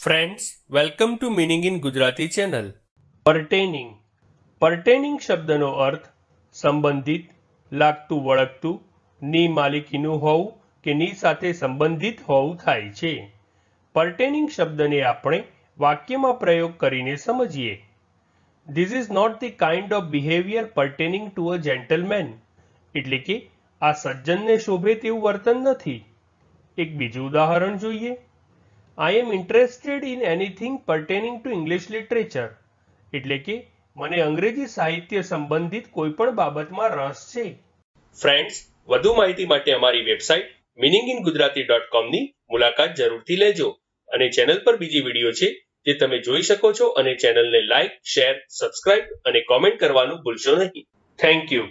friends welcome to meaning in Gujarati channel pertaining pertaining શબ્દનો અર્થ સંબંધિત લાગતું વળગતું ની માલિકીનું હોવું કે ની સાથે સંબંધિત હોવું થાય છે પરટેનિંગ શબ્દને આપણે વાક્યમાં પ્રયોગ કરીને સમજીએ this is not the kind of behaviour pertaining to a gentleman એટલે કે આ સજ્જનને શોભે તેવું વર્તન નથી એક બીજું ઉદાહરણ જોઈએ I am interested in anything pertaining to English literature એટલે કે મને અંગ્રેજી સાહિત્ય સંબંધિત કોઈપણ બાબતમાં રસ છે ફ્રેન્ડ્સ વધુ માહિતી માટે અમારી website meaning in Gujarati dot કોમની મુલાકાત જરૂરથી લેજો અને ચેનલ પર બીજી વિડીયો છે જે તમે જોઈ શકો છો અને ચેનલને લાઇક શેર સબસ્ક્રાઇબ અને કોમેન્ટ કરવાનું ભૂલશો નહીં થેન્ક યુ